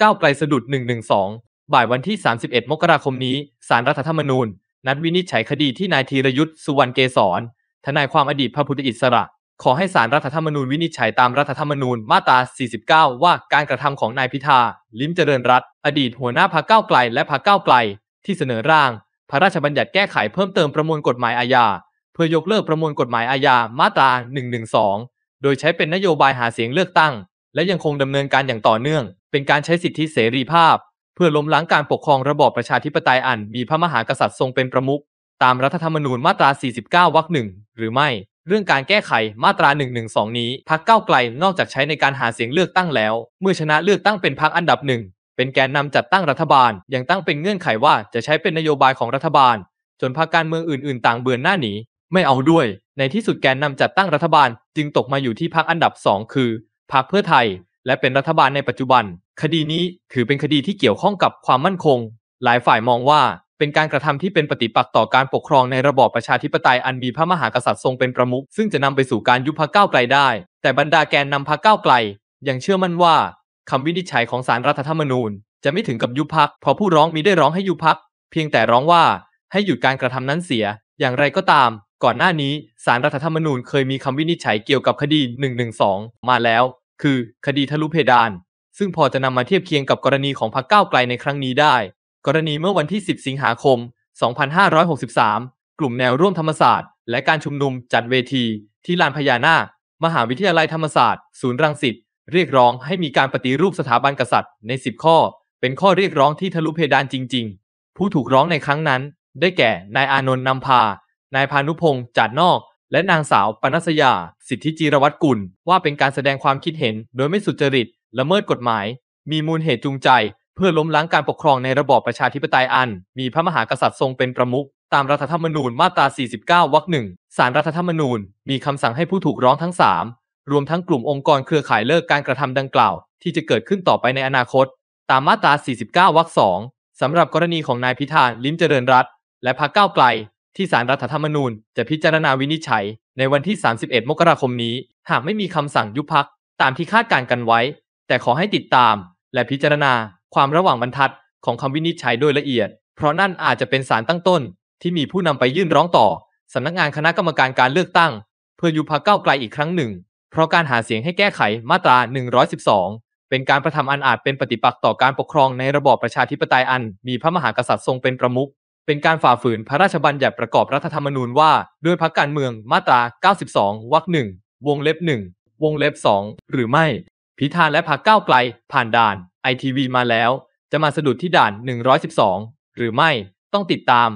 ก้าวไกลสะดุด 112 บ่ายวันที่ 31 มกราคมนี้สารรัฐธรรมนูญ นัดวินิจฉัยคดีที่นายธีรยุทธ์สุวรรณเกษรทนายความอดีตพระพุทธอิสระ ขอให้สารรัฐธรรมนูญวินิจฉัยตามรัฐธรรมนูญมาตรา 49 ว่าการกระทำของนายพิธา ลิ้มเจริญรัตอดีตหัวหน้าพรรคก้าวไกล และพรรคก้าวไกล ที่เสนอร่าง พระราชบัญญัติแก้ไขเพิ่มเติมประมวลกฎหมายอาญา เพื่อยกเลิกประมวลกฎหมายอาญา มาตรา 112 โดยใช้เป็นนโยบายหาเสียงเลือกตั้งและยังคงดำเนินการอย่างต่อเนื่อง เป็นการใช้สิทธิเสรีภาพ เพื่อล้มล้างการปกครองระบอบประชาธิปไตยอันมีพระมหากษัตริย์ทรงเป็นประมุขตามรัฐธรรมนูญมาตรา 49 วรรคหนึ่งหรือไม่ เรื่องการแก้ไขมาตรา112 นี้ พักเก้าไกลนอกจากใช้ในการหาเสียงเลือกตั้งแล้ว เมื่อชนะเลือกตั้งเป็นพักอันดับหนึ่งเป็นแกนนำจัดตั้งรัฐบาล ยังตั้งเป็นเงื่อนไขว่าจะใช้เป็นนโยบายของรัฐบาล จนพรรคการเมืองอื่นๆ ต่างเบือนหน้าหนีไม่เอาด้วย ในที่สุดแกนนำจัดตั้งรัฐบาล จึงตกมาอยู่ที่พรรคอันดับ2คือพรรคเพื่อไทยและเป็นรัฐบาลในปัจจุบัน คดีนี้ถือเป็นคดีที่เกี่ยวข้องกับความมั่นคง หลายฝ่ายมองว่าเป็นการกระทำที่เป็นปฏิปักษ์ต่อการปกครองในระบอบประชาธิปไตยอันมีพระมหากษัตริย์ทรงเป็นประมุขซึ่งจะนำไปสู่การยุบพรรคก้าวไกลได้ แต่บรรดาแกนนำพรรคก้าวไกลยังเชื่อมั่นว่า คำวินิจฉัยของสารรัฐธรรมนูญ จะไม่ถึงกับยุบพรรคเพราะผู้ร้องมีได้ร้องให้ยุบพรรคเพียงแต่ร้องว่า ให้หยุดการกระทำนั้นเสีย อย่างไรก็ตาม ก่อนหน้านี้สารรัฐธรรมนูญเคยมีคำวินิจฉัยเกี่ยวกับคดี112มาแล้วคือคดีทะลุเพดาน ซึ่งพอจะนำมาเทียบเคียงกับกรณีของพรรคก้าวไกลในครั้งนี้ได้ กรณีเมื่อวันที่ 10 สิงหาคม 2563 กลุ่มแนวร่วมธรรมศาสตร์และการชุมนุมจัดเวที ที่ลานพญานาคมหาวิทยาลัยธรรมศาสตร์ ศูนย์รังสิตเรียกร้องให้มีการปฏิรูปสถาบันกษัตริย์ใน 10 ข้อ เป็นข้อเรียกร้องที่ทะลุเพดานจริง ๆ ผู้ถูกร้องในครั้งนั้น ได้แก่นายอานนท์นำพานายพานุพงศ์จัดนอกและนางสาวปนัสยา สิทธิจีรวัตรกุล ว่าเป็นการแสดงความคิดเห็นโดยไม่สุจริตละเมิดกฎหมาย มีมูลเหตุจูงใจ เพื่อล้มล้างการปกครองในระบอบประชาธิปไตยอัน มีพระมหากษัตริย์ทรงเป็นประมุขตามรัฐธรรมนูญมาตรา 49 วรรคหนึ่งศาลรรัฐธรรมนูญมีคำสั่งให้ผู้ถูกร้องทั้ง 3 รวมทั้งกลุ่มองค์กรเครือข่ายเลิกการกระทำดังกล่าว ที่จะเกิดขึ้นต่อไปในอนาคต ตามมาตรา 49 วรรคสองสำหรับกรณีของนายพิธาลิ้มเจริญรัตและพรรคก้าวไกลที่สารรัฐธรรมนูญจะพิจารณาวินิจฉัยในวันที่ 31 มกราคมนี้ หากไม่มีคำสั่งยุบพักตามที่คาดการกันไว้ แต่ขอให้ติดตาม และพิจารณาความระหว่างบรรทัด ของคำวินิจฉัยโดยละเอียด เพราะนั่นอาจจะเป็นสารตั้งต้น ที่มีผู้นำไปยื่นร้องต่อสำนักงานคณะกรรมการการเลือกตั้ง เพื่อยุบพักเก้าไกลอีกครั้งหนึ่ง เพราะการหาเสียงให้แก้ไขมาตรา 112 เป็นการประทำอันอาจเป็นปฏิปักษ์ต่อการปกครองในระบอบประชาธิปไตยอัน มีพระมหากษัตริย์ทรงเป็นประมุขเป็นการฝ่าฝืนพระราชบัญญัติประกอบรัฐธรรมนูญว่า ด้วยพักการเมืองมาตรา 92วรรคหนึ่งวงเล็บหนึ่งวงเล็บสองหรือไม่ พิธานและพักเก้าไกลผ่านด่านไอทีวีมาแล้ว จะมาสะดุดที่ด่าน 112 หรือไม่ต้องติดตาม